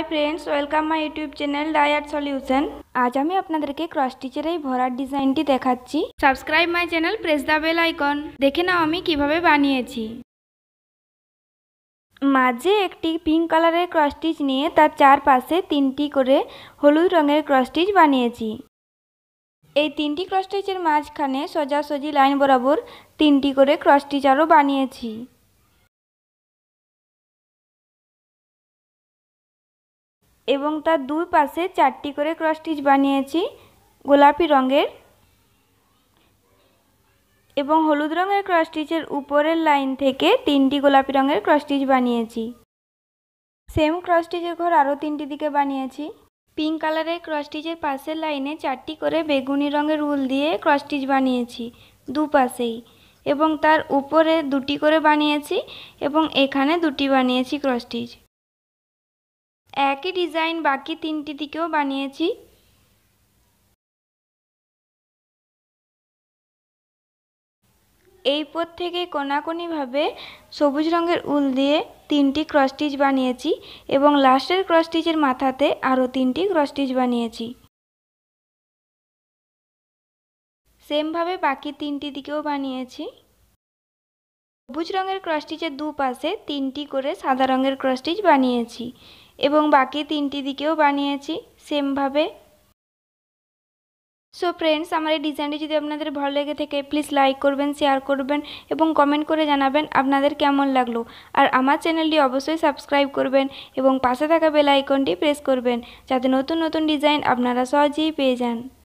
high friends welcome my YouTube channel dire solution আজ আমি আপনাদেরকে ক্রস স্টিচের এই ভরার ডিজাইনটি দেখাচ্ছি subscribe my channel press the bell icon দেখে নাও আমি কিভাবে বানিয়েছি মাঝে একটি পিঙ্ক কালারের ক্রস স্টিচ নিয়ে তার চারপাশে তিনটি করে হলুদ রঙের ক্রস স্টিচ বানিয়েছি এই তিনটি ক্রস স্টিচের মাঝখানে সোজাসুজি লাইন বরাবর তিনটি করে ক্রস স্টিচ আরও বানিয়েছি এবং তার দুই পাশে চারটি করে ক্রস স্টিচ বানিয়েছি গোলাপি রঙের এবং হলুদ রঙের ক্রস স্টিচের উপরের লাইন থেকে তিনটি গোলাপি রঙের ক্রস স্টিচ বানিয়েছি সেম ক্রস স্টিচের ঘর আরও তিনটি দিকে বানিয়েছি পিঙ্ক কালারের ক্রস স্টিচের পাশের লাইনে চারটি করে বেগুনি রঙের উল দিয়ে ক্রস স্টিচ বানিয়েছি দুপাশেই এবং তার উপরে দুটি করে বানিয়েছি এবং এখানে দুটি বানিয়েছি ক্রস স্টিচ একই ডিজাইন বাকি তিনটি দিকেও বানিয়েছি এই পথ থেকে কোনাকোনিভাবে সবুজ রঙের উল দিয়ে তিনটি ক্রস বানিয়েছি এবং লাস্টের ক্রস মাথাতে আরও তিনটি ক্রস বানিয়েছি সেমভাবে বাকি তিনটি দিকেও বানিয়েছি সবুজ রঙের ক্রসস্টিচের দুপাশে তিনটি করে সাদা রঙের ক্রসস্টিচ বানিয়েছি এবং বাকি তিনটি দিকেও বানিয়েছি সেমভাবে সো ফ্রেন্ডস আমার এই ডিজাইনটি যদি আপনাদের ভালো লেগে থাকে প্লিজ লাইক করবেন শেয়ার করবেন এবং কমেন্ট করে জানাবেন আপনাদের কেমন লাগলো আর আমার চ্যানেলটি অবশ্যই সাবস্ক্রাইব করবেন এবং পাশে থাকা বেল আইকনটি প্রেস করবেন যাতে নতুন নতুন ডিজাইন আপনারা সহজেই পেয়ে যান